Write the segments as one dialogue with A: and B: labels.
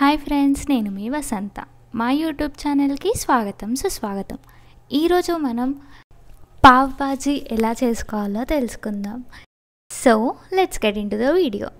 A: hi friends నేను మీ వసంత మా YouTube ఛానల్కి స్వాగతం సుస్వాగతం ఈరోజు మనం పావ్ బాజీ ఎలా చేసుకోవాలో తెలుసుకుందాం so let's get into the video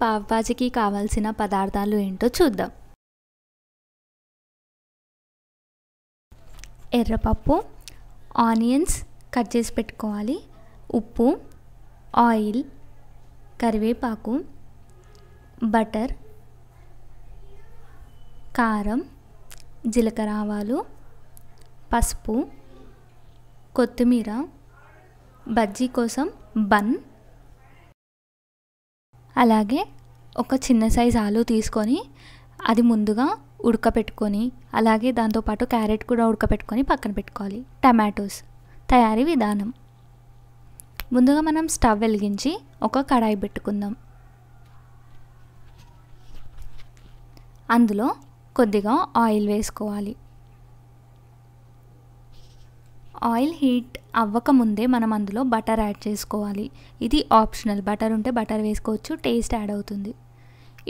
A: pav భాజీకి కావాల్సిన పదార్థాలు ఏంటో చూద్దాం ఎర్రపప్పు ఆనియన్స్ కట్ చేసి పెట్టుకోవాలి ఉప్పు ఆయిల్ కరివేపాకు బటర్ కారం జీలకర్ర ఆవాలు పసుపు కొత్తిమీర బజ్జీ కోసం బన్ అలాగే ఒక చిన్న సైజ్ ఆలు తీసుకొని అది ముందుగా ఉడకపెట్టుకొని అలాగే దాంతోపాటు క్యారెట్ కూడా ఉడకపెట్టుకొని పక్కన పెట్టుకోవాలి టమాటోస్ తయారీ విధానం ముందుగా మనం స్టవ్ వెలిగించి ఒక కడాయి పెట్టుకుందాం అందులో కొద్దిగా ఆయిల్ వేసుకోవాలి ఆయిల్ హీట్ అవ్వకముందే మనం అందులో బటర్ యాడ్ చేసుకోవాలి ఇది ఆప్షనల్ బటర్ ఉంటే బటర్ వేసుకోవచ్చు టేస్ట్ యాడ్ అవుతుంది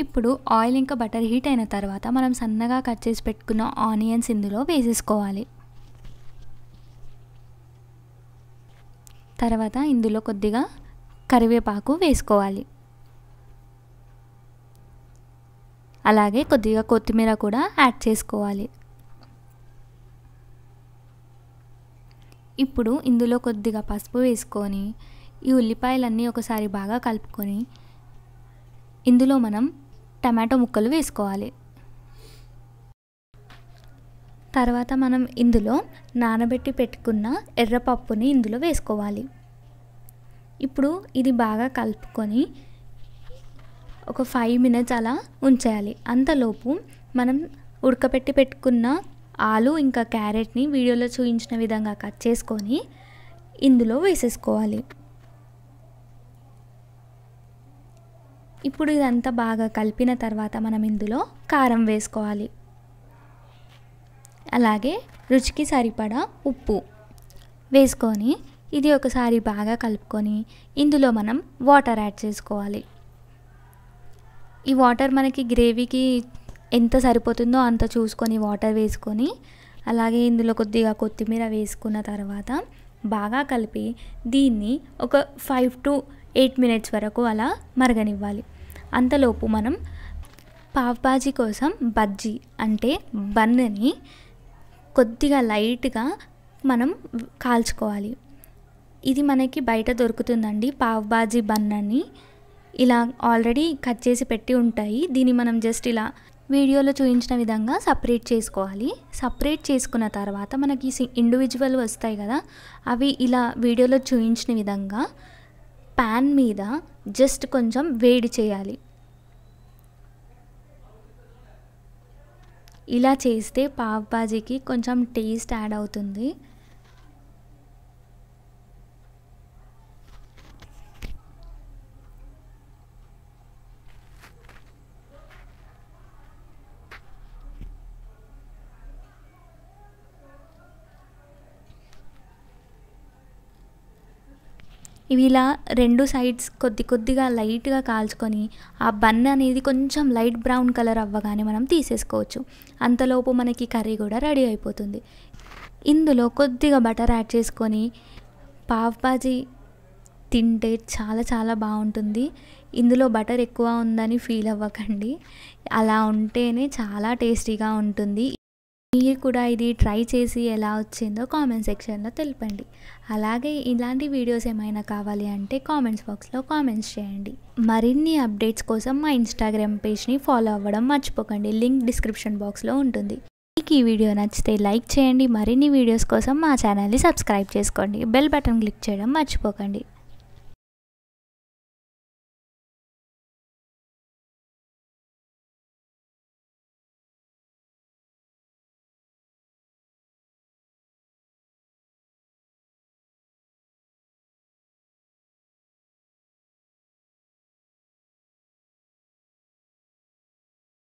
A: ఇప్పుడు ఆయిల్ ఇంకా బటర్ హీట్ అయిన తర్వాత మనం సన్నగా కట్ చేసి పెట్టుకున్న ఆనియన్స్ ఇందులో వేసేసుకోవాలి తర్వాత ఇందులో కొద్దిగా కరివేపాకు వేసుకోవాలి అలాగే కొద్దిగా కొత్తిమీర కూడా యాడ్ చేసుకోవాలి ఇప్పుడు ఇందులో కొద్దిగా పసుపు వేసుకొని ఈ ఉల్లిపాయలన్నీ ఒకసారి బాగా కలుపుకొని ఇందులో మనం టమాటో ముక్కలు వేసుకోవాలి తర్వాత మనం ఇందులో నానబెట్టి పెట్టుకున్న ఎర్రపప్పుని ఇందులో వేసుకోవాలి ఇప్పుడు ఇది బాగా కలుపుకొని ఒక ఫైవ్ మినిట్స్ అలా ఉంచేయాలి అంతలోపు మనం ఉడకపెట్టి పెట్టుకున్న ఆలు ఇంకా క్యారెట్ని వీడియోలో చూపించిన విధంగా కట్ చేసుకొని ఇందులో వేసేసుకోవాలి ఇప్పుడు ఇదంతా బాగా కలిపిన తర్వాత మనం ఇందులో కారం వేసుకోవాలి అలాగే రుచికి సరిపడా ఉప్పు వేసుకొని ఇది ఒకసారి బాగా కలుపుకొని ఇందులో మనం వాటర్ యాడ్ చేసుకోవాలి ఈ వాటర్ మనకి గ్రేవీకి ఎంత సరిపోతుందో అంత చూసుకొని వాటర్ వేసుకొని అలాగే ఇందులో కొద్దిగా కొత్తిమీర వేసుకున్న తర్వాత బాగా కలిపి దీన్ని ఒక ఫైవ్ టు ఎయిట్ మినిట్స్ వరకు అలా మరగనివ్వాలి అంతలోపు మనం బాజీ కోసం బజ్జీ అంటే బన్నని కొద్దిగా లైట్గా మనం కాల్చుకోవాలి ఇది మనకి బయట దొరుకుతుందండి బాజీ బన్నని ఇలా ఆల్రెడీ కట్ చేసి పెట్టి ఉంటాయి దీన్ని మనం జస్ట్ ఇలా వీడియోలో చూపించిన విధంగా సపరేట్ చేసుకోవాలి సపరేట్ చేసుకున్న తర్వాత మనకి ఇండివిజువల్ వస్తాయి కదా అవి ఇలా వీడియోలో చూపించిన విధంగా ప్యాన్ మీద జస్ట్ కొంచెం వేడి చేయాలి ఇలా చేస్తే పావ్ బాజీకి కొంచెం టేస్ట్ యాడ్ అవుతుంది ఇవి ఇలా రెండు సైడ్స్ కొద్ది కొద్దిగా లైట్గా కాల్చుకొని ఆ బన్ అనేది కొంచెం లైట్ బ్రౌన్ కలర్ అవ్వగానే మనం తీసేసుకోవచ్చు అంతలోపు మనకి కర్రీ కూడా రెడీ అయిపోతుంది ఇందులో కొద్దిగా బటర్ యాడ్ చేసుకొని పావ్ బాజీ తింటే చాలా చాలా బాగుంటుంది ఇందులో బటర్ ఎక్కువ ఉందని ఫీల్ అవ్వకండి అలా ఉంటేనే చాలా టేస్టీగా ఉంటుంది మీరు కూడా ఇది ట్రై చేసి ఎలా వచ్చిందో కామెంట్ సెక్షన్లో తెలపండి అలాగే ఇలాంటి వీడియోస్ ఏమైనా కావాలి అంటే కామెంట్స్ బాక్స్లో కామెంట్స్ చేయండి మరిన్ని అప్డేట్స్ కోసం మా ఇన్స్టాగ్రామ్ పేజ్ని ఫాలో అవ్వడం మర్చిపోకండి లింక్ డిస్క్రిప్షన్ బాక్స్లో ఉంటుంది మీకు ఈ వీడియో నచ్చితే లైక్ చేయండి మరిన్ని వీడియోస్ కోసం మా ఛానల్ని సబ్స్క్రైబ్ చేసుకోండి బెల్ బటన్ క్లిక్ చేయడం మర్చిపోకండి